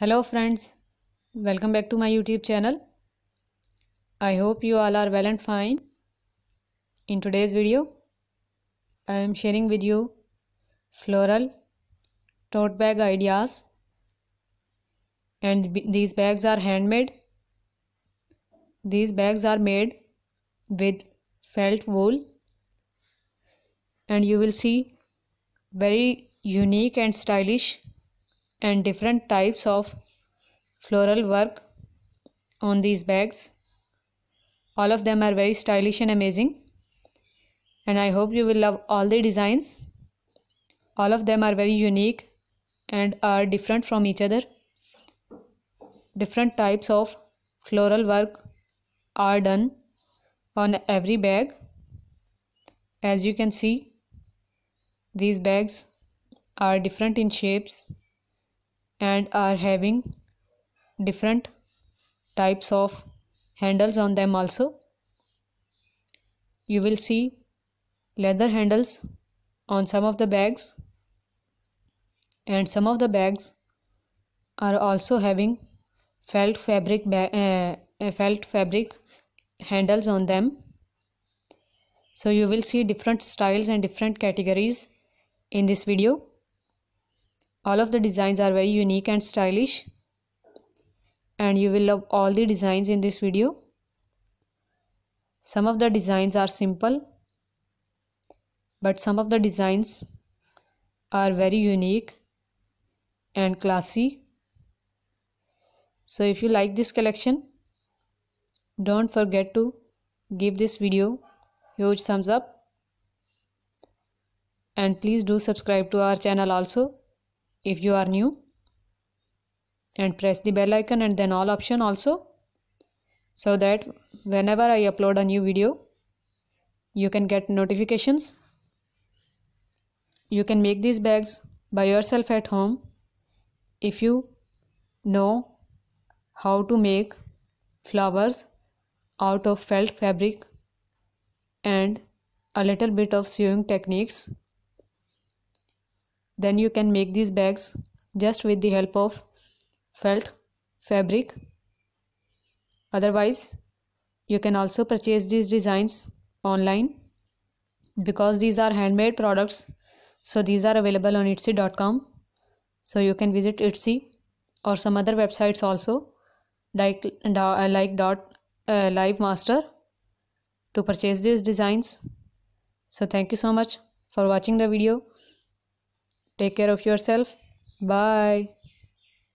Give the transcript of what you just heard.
hello friends welcome back to my youtube channel i hope you all are well and fine in today's video i am sharing with you floral tote bag ideas and these bags are handmade these bags are made with felt wool and you will see very unique and stylish and different types of floral work on these bags all of them are very stylish and amazing and I hope you will love all the designs all of them are very unique and are different from each other different types of floral work are done on every bag as you can see these bags are different in shapes and are having different types of handles on them also you will see leather handles on some of the bags and some of the bags are also having felt fabric uh, felt fabric handles on them so you will see different styles and different categories in this video all of the designs are very unique and stylish and you will love all the designs in this video some of the designs are simple but some of the designs are very unique and classy so if you like this collection don't forget to give this video huge thumbs up and please do subscribe to our channel also if you are new and press the bell icon and then all option also so that whenever I upload a new video you can get notifications you can make these bags by yourself at home if you know how to make flowers out of felt fabric and a little bit of sewing techniques then you can make these bags just with the help of felt fabric otherwise you can also purchase these designs online because these are handmade products so these are available on etsy.com so you can visit etsy or some other websites also like like dot uh, live master to purchase these designs so thank you so much for watching the video Take care of yourself. Bye.